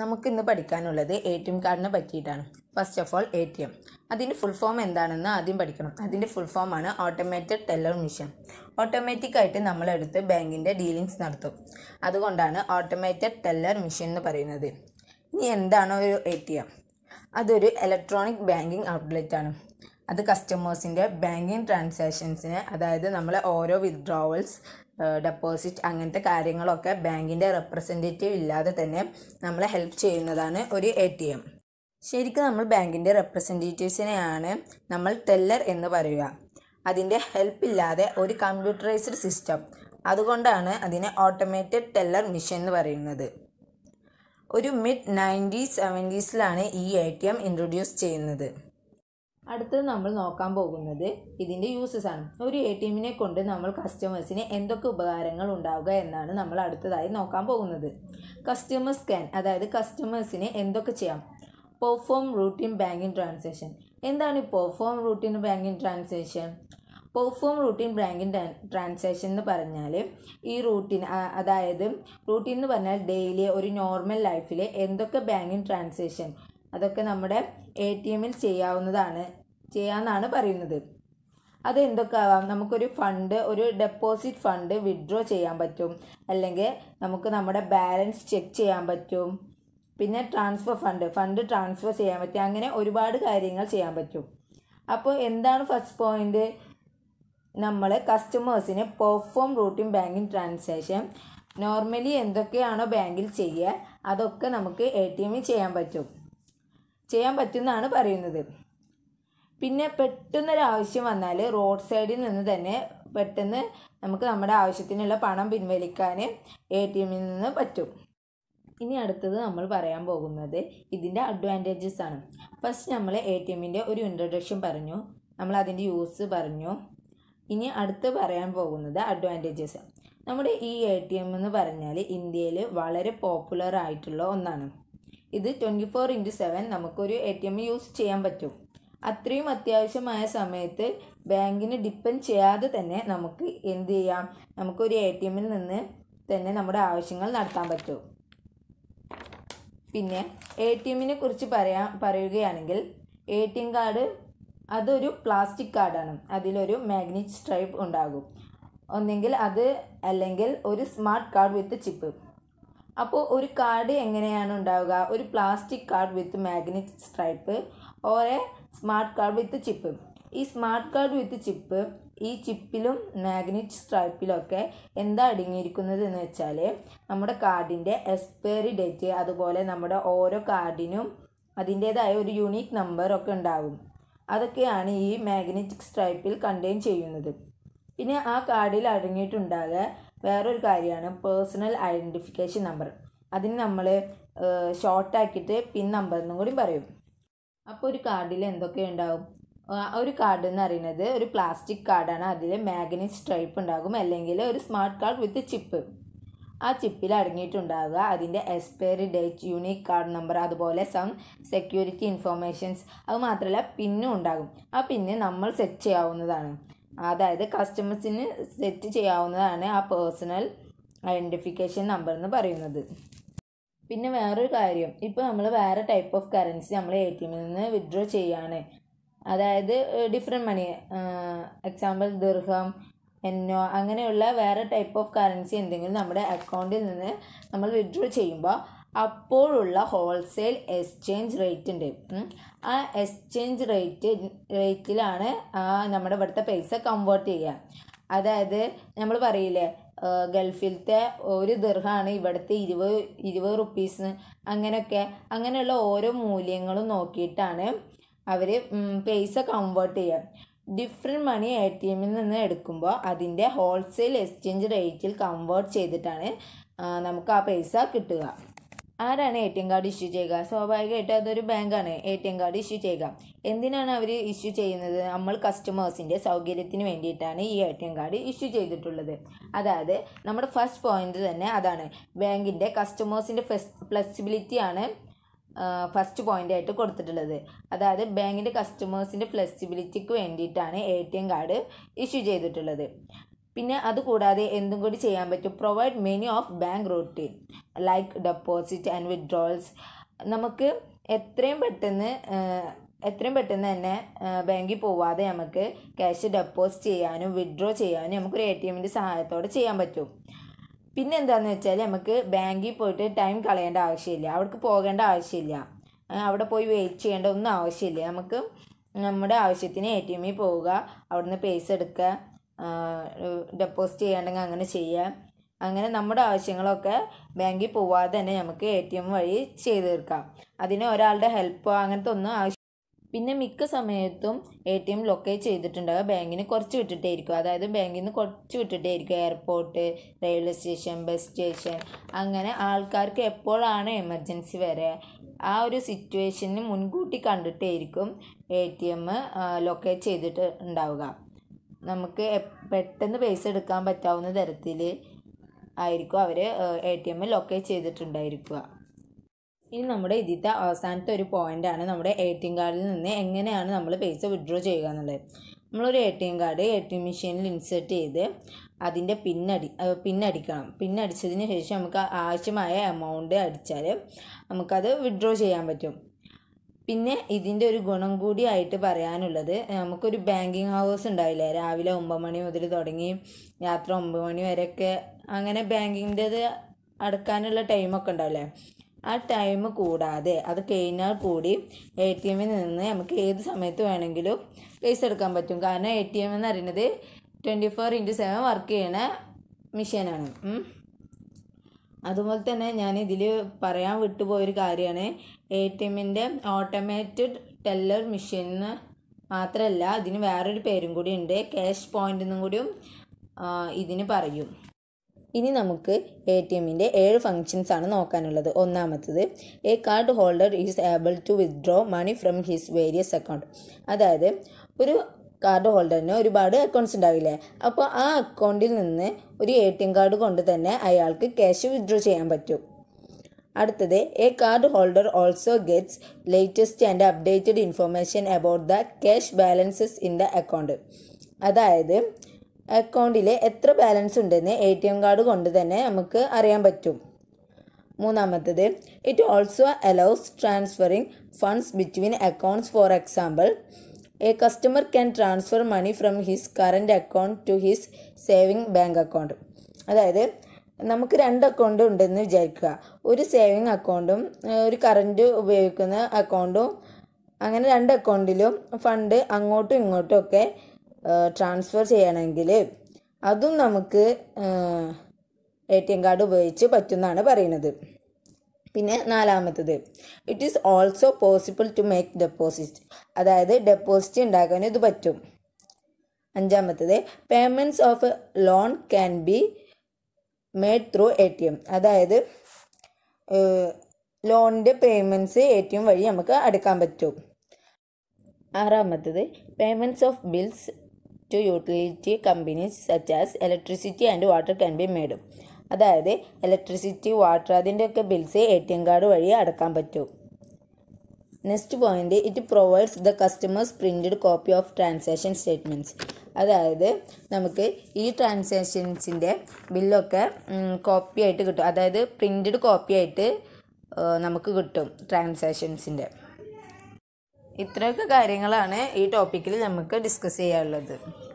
നമുക്കിന്ന് പഠിക്കാനുള്ളത് A T M കാർഡിനെ പറ്റിയിട്ടാണ് first of all A T M അതിൻ്റെ ഫുൾ ഫോം എന്താണെന്ന് ആദ്യം പഠിക്കണം അതിൻ്റെ ഫുൾ ഫോമാണ് ഓട്ടോമാറ്റിക് ടെല്ലർ മിഷൻ ആയിട്ട് നമ്മളെടുത്ത് ബാങ്കിൻ്റെ ഡീലിങ്സ് നടത്തും അതുകൊണ്ടാണ് ഓട്ടോമാറ്റിക് ടെല്ലർ മിഷൻ എന്ന് പറയുന്നത് ഇനി എന്താണ് ഒരു എ ടി എം അതൊരു ഇലക്ട്രോണിക് ബാങ്കിങ് ഔട്ട്ലെറ്റ് ആണ് അത് കസ്റ്റമേഴ്സിൻ്റെ ബാങ്കിങ് ട്രാൻസാക്ഷൻസിനെ അതായത് നമ്മളെ ഓരോ വിത്ഡ്രോവൽസ് ഡെപ്പോസിറ്റ് അങ്ങനത്തെ കാര്യങ്ങളൊക്കെ ബാങ്കിൻ്റെ റെപ്രസെൻറ്റേറ്റീവ് ഇല്ലാതെ തന്നെ നമ്മളെ ഹെൽപ്പ് ചെയ്യുന്നതാണ് ഒരു എ ടി എം ശരിക്കും നമ്മൾ ബാങ്കിൻ്റെ റെപ്രസെൻറ്റേറ്റീവ്സിനെയാണ് നമ്മൾ ടെല്ലർ എന്ന് പറയുക അതിൻ്റെ ഇല്ലാതെ ഒരു കമ്പ്യൂട്ടറൈസ്ഡ് സിസ്റ്റം അതുകൊണ്ടാണ് അതിനെ ഓട്ടോമേറ്റഡ് ടെല്ലർ മിഷീൻ എന്ന് പറയുന്നത് ഒരു മിഡ് നയൻറ്റീസ് സെവൻറ്റീസിലാണ് ഈ എ ടി എം ഇൻട്രൊഡ്യൂസ് ചെയ്യുന്നത് അടുത്തത് നമ്മൾ നോക്കാൻ പോകുന്നത് ഇതിൻ്റെ യൂസസ് ആണ് ഒരു എ ടി എമ്മിനെ കൊണ്ട് നമ്മൾ കസ്റ്റമേഴ്സിന് എന്തൊക്കെ ഉപകാരങ്ങൾ ഉണ്ടാവുക എന്നാണ് നമ്മൾ അടുത്തതായി നോക്കാൻ പോകുന്നത് കസ്റ്റമർ സ്കാൻ അതായത് കസ്റ്റമേഴ്സിന് എന്തൊക്കെ ചെയ്യാം പെർഫോം റൂട്ടിൻ ബാങ്കിങ് ട്രാൻസാക്ഷൻ എന്താണ് perform routine banking transaction perform routine banking transaction എന്ന് പറഞ്ഞാൽ ഈ റൂട്ടിൻ അതായത് റൂട്ടിൻ എന്ന് പറഞ്ഞാൽ ഡെയിലി ഒരു നോർമൽ ലൈഫിൽ എന്തൊക്കെ ബാങ്കിങ് ട്രാൻസാക്ഷൻ അതൊക്കെ നമ്മുടെ എ ടി എമ്മിൽ ചെയ്യാവുന്നതാണ് ചെയ്യാമെന്നാണ് പറയുന്നത് അത് എന്തൊക്കെ ആവാം നമുക്കൊരു ഫണ്ട് ഒരു ഡെപ്പോസിറ്റ് ഫണ്ട് വിഡ്രോ ചെയ്യാൻ പറ്റും അല്ലെങ്കിൽ നമുക്ക് നമ്മുടെ ബാലൻസ് ചെക്ക് ചെയ്യാൻ പറ്റും പിന്നെ ട്രാൻസ്ഫർ ഫണ്ട് ഫണ്ട് ട്രാൻസ്ഫർ ചെയ്യാൻ പറ്റും അങ്ങനെ ഒരുപാട് കാര്യങ്ങൾ ചെയ്യാൻ പറ്റും അപ്പോൾ എന്താണ് ഫസ്റ്റ് പോയിൻ്റ് നമ്മൾ കസ്റ്റമേഴ്സിന് perform routine banking transaction normally എന്തൊക്കെയാണോ ബാങ്കിൽ ചെയ്യുക അതൊക്കെ നമുക്ക് എ ടി എമ്മിൽ ചെയ്യാൻ പറ്റും ചെയ്യാൻ പറ്റുമെന്നാണ് പറയുന്നത് പിന്നെ പെട്ടെന്നൊരാവശ്യം വന്നാൽ റോഡ് സൈഡിൽ നിന്ന് തന്നെ പെട്ടെന്ന് നമുക്ക് നമ്മുടെ ആവശ്യത്തിനുള്ള പണം പിൻവലിക്കാൻ എ ടി എമ്മിൽ നിന്ന് പറ്റും ഇനി അടുത്തത് നമ്മൾ പറയാൻ പോകുന്നത് ഇതിൻ്റെ അഡ്വാൻറ്റേജസ് ആണ് ഫസ്റ്റ് നമ്മൾ എ ടി എമ്മിൻ്റെ ഒരു ഇൻട്രൊഡക്ഷൻ പറഞ്ഞു നമ്മൾ അതിൻ്റെ യൂസ് പറഞ്ഞു ഇനി അടുത്ത് പറയാൻ പോകുന്നത് അഡ്വാൻറ്റേജസ് നമ്മുടെ ഈ എ ടി എം എന്ന് പറഞ്ഞാൽ ഇന്ത്യയിൽ വളരെ പോപ്പുലർ ആയിട്ടുള്ള ഒന്നാണ് ഇത് ട്വൻറ്റി ഫോർ ഇൻറ്റു സെവൻ നമുക്കൊരു എ ടി എം യൂസ് ചെയ്യാൻ പറ്റും അത്രയും അത്യാവശ്യമായ സമയത്ത് ബാങ്കിനെ ഡിപ്പെൻഡ് ചെയ്യാതെ തന്നെ നമുക്ക് എന്ത് ചെയ്യാം നമുക്കൊരു എ ടി എമ്മിൽ നിന്ന് തന്നെ നമ്മുടെ ആവശ്യങ്ങൾ നടത്താൻ പറ്റും പിന്നെ എ ടി എമ്മിനെ കുറിച്ച് പറയാ പറയുകയാണെങ്കിൽ എ ടി എം കാർഡ് അതൊരു പ്ലാസ്റ്റിക് കാർഡാണ് അതിലൊരു മാഗ്നറ്റ് സ്ട്രൈപ്പ് ഉണ്ടാകും ഒന്നെങ്കിൽ അത് അല്ലെങ്കിൽ ഒരു സ്മാർട്ട് കാർഡ് വിത്ത് ചിപ്പ് അപ്പോൾ ഒരു കാർഡ് എങ്ങനെയാണ് ഉണ്ടാവുക ഒരു plastic card with magnetic stripe or smart card with chip ഈ സ്മാർട്ട് കാർഡ് വിത്ത് ചിപ്പ് ഈ ചിപ്പിലും മാഗ്നറ്റ് സ്ട്രൈപ്പിലൊക്കെ എന്താ അടങ്ങിയിരിക്കുന്നത് എന്ന് വെച്ചാൽ നമ്മുടെ കാർഡിൻ്റെ എക്സ്പയറി ഡേറ്റ് അതുപോലെ നമ്മുടെ ഓരോ കാർഡിനും അതിൻ്റേതായ ഒരു യുണീക്ക് നമ്പറൊക്കെ ഉണ്ടാകും അതൊക്കെയാണ് ഈ മാഗ്നറ്റിക് സ്ട്രൈപ്പിൽ കണ്ടെയ്ൻ ചെയ്യുന്നത് പിന്നെ ആ കാർഡിൽ അടങ്ങിയിട്ടുണ്ടാകുക വേറൊരു കാര്യമാണ് പേഴ്സണൽ ഐഡൻറ്റിഫിക്കേഷൻ നമ്പർ അതിന് നമ്മൾ ഷോർട്ടാക്കിയിട്ട് പിൻ നമ്പർ എന്നും കൂടി പറയും അപ്പോൾ ഒരു കാർഡിൽ എന്തൊക്കെ ഉണ്ടാവും ഒരു കാർഡ് എന്ന് പറയുന്നത് ഒരു പ്ലാസ്റ്റിക് കാർഡാണ് അതിൽ മാഗ്നറ്റ് സ്ട്രൈപ്പ് ഉണ്ടാകും അല്ലെങ്കിൽ ഒരു സ്മാർട്ട് കാർഡ് വിത്ത് ചിപ്പ് ആ ചിപ്പിൽ അടങ്ങിയിട്ടുണ്ടാവുക അതിൻ്റെ expiry date unique card number അതുപോലെ സം സെക്യൂരിറ്റി ഇൻഫോർമേഷൻസ് അത് മാത്രമല്ല പിന്നും ഉണ്ടാകും ആ പിന്നെ നമ്മൾ സെറ്റ് ചെയ്യാവുന്നതാണ് അതായത് കസ്റ്റമേഴ്സിന് സെറ്റ് ചെയ്യാവുന്നതാണ് ആ പേഴ്സണൽ ഐഡൻറ്റിഫിക്കേഷൻ നമ്പർ എന്ന് പറയുന്നത് പിന്നെ വേറൊരു കാര്യം ഇപ്പോൾ നമ്മൾ വേറെ ടൈപ്പ് ഓഫ് കറൻസി നമ്മൾ എ ടി എമ്മിൽ നിന്ന് വിഡ്രോ ചെയ്യാണ് അതായത് ഡിഫറെൻറ്റ് മണി എക്സാമ്പിൾ ദീർഘം എന്നോ അങ്ങനെയുള്ള വേറെ ടൈപ്പ് ഓഫ് കറൻസി എന്തെങ്കിലും നമ്മുടെ അക്കൗണ്ടിൽ നിന്ന് നമ്മൾ വിഡ്രോ ചെയ്യുമ്പോൾ അപ്പോഴുള്ള ഹോൾസെയിൽ എക്സ്ചേഞ്ച് റേറ്റ് ഉണ്ട് ആ എക്സ്ചേഞ്ച് റേറ്റ് റേറ്റിലാണ് നമ്മുടെ ഇവിടുത്തെ പൈസ കൺവേർട്ട് ചെയ്യുക അതായത് നമ്മൾ പറയില്ലേ ഗൾഫിലത്തെ ഒരു ദീർഘമാണ് ഇവിടുത്തെ ഇരുപത് ഇരുപത് റുപ്പീസ് അങ്ങനെയൊക്കെ അങ്ങനെയുള്ള ഓരോ മൂല്യങ്ങളും നോക്കിയിട്ടാണ് അവർ പൈസ കൺവേർട്ട് ചെയ്യുക ഡിഫറെൻറ്റ് മണി എ ടി എമ്മിൽ നിന്ന് എടുക്കുമ്പോൾ അതിൻ്റെ ഹോൾസെയിൽ എക്സ്ചേഞ്ച് റേറ്റിൽ കൺവേർട്ട് ചെയ്തിട്ടാണ് നമുക്ക് ആ പൈസ കിട്ടുക ആരാണ് A T M card issue ചെയ്യുക സ്വാഭാവികമായിട്ടും അതൊരു ബാങ്കാണ് A T M card issue ചെയ്യുക എന്തിനാണ് അവർ ഇഷ്യൂ ചെയ്യുന്നത് നമ്മൾ കസ്റ്റമേഴ്സിൻ്റെ സൗകര്യത്തിന് വേണ്ടിയിട്ടാണ് ഈ A T M card issue ചെയ്തിട്ടുള്ളത് അതായത് നമ്മുടെ ഫസ്റ്റ് പോയിന്റ് തന്നെ അതാണ് ബാങ്കിൻ്റെ കസ്റ്റമേഴ്സിൻ്റെ ഫ്ലെക്സിബിലിറ്റിയാണ് ഫസ്റ്റ് പോയിന്റ് ആയിട്ട് കൊടുത്തിട്ടുള്ളത് അതായത് ബാങ്കിൻ്റെ കസ്റ്റമേഴ്സിൻ്റെ ഫ്ലെക്സിബിലിറ്റിക്ക് വേണ്ടിയിട്ടാണ് A T M card issue ചെയ്തിട്ടുള്ളത് പിന്നെ അതുകൂടാതെ എന്തും കൂടി ചെയ്യാൻ പറ്റും provide many of bank routine like deposit and withdrawals നമുക്ക് എത്രയും പെട്ടെന്ന് എത്രയും പെട്ടെന്ന് തന്നെ ബാങ്കിൽ പോവാതെ നമുക്ക് ക്യാഷ് ഡെപ്പോസിറ്റ് ചെയ്യാനും വിഡ്രോ ചെയ്യാനും നമുക്കൊരു എ ടി എമ്മിൻ്റെ സഹായത്തോടെ ചെയ്യാൻ പറ്റും പിന്നെ എന്താണെന്ന് വെച്ചാൽ നമുക്ക് ബാങ്കിൽ പോയിട്ട് ടൈം കളയേണ്ട ആവശ്യമില്ല അവിടേക്ക് പോകേണ്ട ആവശ്യമില്ല അവിടെ പോയി വെയിറ്റ് ചെയ്യേണ്ട ഒന്നും ആവശ്യമില്ല നമുക്ക് നമ്മുടെ ആവശ്യത്തിന് എ ടി എമ്മിൽ പോവുക അവിടുന്ന് പൈസ എടുക്കുക ഡെപ്പോസിറ്റ് ചെയ്യാണ്ടെങ്കിൽ അങ്ങനെ ചെയ്യാം അങ്ങനെ നമ്മുടെ ആവശ്യങ്ങളൊക്കെ ബാങ്കിൽ പോവാതെ തന്നെ നമുക്ക് എ ടി എം വഴി ചെയ്തു തീർക്കാം അതിന് ഒരാളുടെ ഹെൽപ്പോ അങ്ങനത്തെ ഒന്നും ആവശ്യം പിന്നെ മിക്ക സമയത്തും എ ടി എം ലൊക്കേറ്റ് ചെയ്തിട്ടുണ്ടാവുക ബാങ്കിന് കുറച്ച് വിട്ടിട്ടേ ഇരിക്കും അതായത് ബാങ്കിൽ നിന്ന് കുറച്ച് വിട്ടിട്ടേ ഇരിക്കും airport railway station bus station അങ്ങനെ ആൾക്കാർക്ക് എപ്പോഴാണ് എമർജൻസി വരെ ആ ഒരു സിറ്റുവേഷന് മുൻകൂട്ടി കണ്ടിട്ടേ ഇരിക്കും എ ടി എം ലൊക്കേറ്റ് ചെയ്തിട്ട് ഉണ്ടാവുക നമുക്ക് പെട്ടെന്ന് പൈസ എടുക്കാൻ പറ്റാവുന്ന തരത്തിൽ ആയിരിക്കും അവർ എ ടി എമ്മിൽ ലൊക്കേറ്റ് ചെയ്തിട്ടുണ്ടായിരിക്കുക ഇനി നമ്മുടെ ഇതിൻ്റെ അവസാനത്തെ ഒരു പോയിൻ്റാണ് നമ്മുടെ എ ടി എം കാർഡിൽ നിന്ന് എങ്ങനെയാണ് നമ്മൾ പൈസ വിഡ്രോ ചെയ്യുക എന്നുള്ളത് നമ്മളൊരു A T M card A T M മെഷീനിൽ ഇൻസേർട്ട് ചെയ്ത് അതിൻ്റെ പിന്നടി പിന്നടിക്കണം പിന്നടിച്ചതിന് ശേഷം നമുക്ക് ആവശ്യമായ എമൗണ്ട് അടിച്ചാൽ നമുക്കത് വിഡ്രോ ചെയ്യാൻ പറ്റും പിന്നെ ഇതിൻ്റെ ഒരു ഗുണം കൂടി ആയിട്ട് പറയാനുള്ളത് നമുക്കൊരു ബാങ്കിങ് ഹൗസ് ഉണ്ടാവില്ലേ രാവിലെ ഒമ്പത് മണി മുതൽ തുടങ്ങി രാത്രി ഒമ്പത് മണി വരെയൊക്കെ അങ്ങനെ ബാങ്കിൻ്റേത് അടക്കാനുള്ള ടൈമൊക്കെ ഉണ്ടാവില്ലേ ആ ടൈം കൂടാതെ അത് കഴിഞ്ഞാൽ കൂടി എ ടി എമ്മിൽ നിന്ന് നമുക്ക് ഏത് സമയത്ത് വേണമെങ്കിലും പൈസ എടുക്കാൻ പറ്റും കാരണം എ ടി എം എന്ന് പറയുന്നത് twenty four into seven work ചെയ്യണ മെഷീനാണ് അതുപോലെ തന്നെ ഞാൻ ഇതിൽ പറയാൻ വിട്ടുപോയൊരു കാര്യമാണ് എ ടി എമ്മിൻ്റെ ഓട്ടോമാറ്റഡ് ടെല്ലർ മെഷീനിന് മാത്രമല്ല ഇതിന് വേറൊരു പേരും കൂടി ഉണ്ട് ക്യാഷ് പോയിൻ്റ് എന്നും കൂടിയും ഇതിന് പറയും ഇനി നമുക്ക് എ ടി എമ്മിൻ്റെ ഏഴ് ഫങ്ഷൻസ് ആണ് നോക്കാനുള്ളത് ഒന്നാമത്തത് a card holder is able to withdraw money from his various account അതായത് ഒരു കാർഡ് ഹോൾഡറിന് ഒരുപാട് അക്കൗണ്ട്സ് ഉണ്ടാവില്ലേ അപ്പോൾ ആ അക്കൗണ്ടിൽ നിന്ന് ഒരു എ ടി എം കാർഡ് കൊണ്ട് തന്നെ അയാൾക്ക് ക്യാഷ് വിഡ്രോ ചെയ്യാൻ പറ്റും അടുത്തത് a card holder also gets latest and updated information about the cash balances in the account അതായത് അക്കൗണ്ടിൽ എത്ര ബാലൻസ് ഉണ്ടെന്ന് എ ടി എം കാർഡ് കൊണ്ട് തന്നെ നമുക്ക് അറിയാൻ പറ്റും മൂന്നാമത്തത് it also allows transferring funds between accounts for example a customer can transfer money from his current account to his saving bank account അതായത് നമുക്ക് രണ്ട് അക്കൗണ്ട് ഉണ്ടെന്ന് വിചാരിക്കുക ഒരു സേവിങ് അക്കൗണ്ടും ഒരു കറൻറ്റ് ഉപയോഗിക്കുന്ന അക്കൗണ്ടും അങ്ങനെ രണ്ട് അക്കൗണ്ടിലും ഫണ്ട് അങ്ങോട്ടും ഇങ്ങോട്ടും ഒക്കെ ട്രാൻസ്ഫർ ചെയ്യണമെങ്കിൽ അതും നമുക്ക് എ ടി എം കാർഡ് ഉപയോഗിച്ച് പറ്റുമെന്നാണ് പറയുന്നത് പിന്നെ നാലാമത്തത് it is also possible to make deposit അതായത് ഡെപ്പോസിറ്റ് ഉണ്ടാക്കാൻ ഇത് പറ്റും അഞ്ചാമത്തത് payments of loan can be made through A T M അതായത് ലോണിൻ്റെ പേയ്മെൻറ്റ്സ് എ ടി എം വഴി നമുക്ക് അടക്കാൻ പറ്റും ആറാമത്തത് payments of bills to utility companies such as electricity and water can be മേഡും അതായത് ഇലക്ട്രിസിറ്റി വാട്ടർ അതിൻ്റെയൊക്കെ bills A T M card വഴി അടക്കാൻ പറ്റും next point it provides the customers printed copy of transaction statements അതായത് നമുക്ക് ഈ ട്രാൻസാക്ഷൻസിൻ്റെ ബില്ലൊക്കെ കോപ്പി ആയിട്ട് കിട്ടും അതായത് പ്രിൻറ്റഡ് കോപ്പി ആയിട്ട് നമുക്ക് കിട്ടും ട്രാൻസാക്ഷൻസിൻ്റെ ഇത്രയൊക്കെ കാര്യങ്ങളാണ് ഈ ടോപ്പിക്കിൽ നമുക്ക് ഡിസ്കസ് ചെയ്യാനുള്ളത്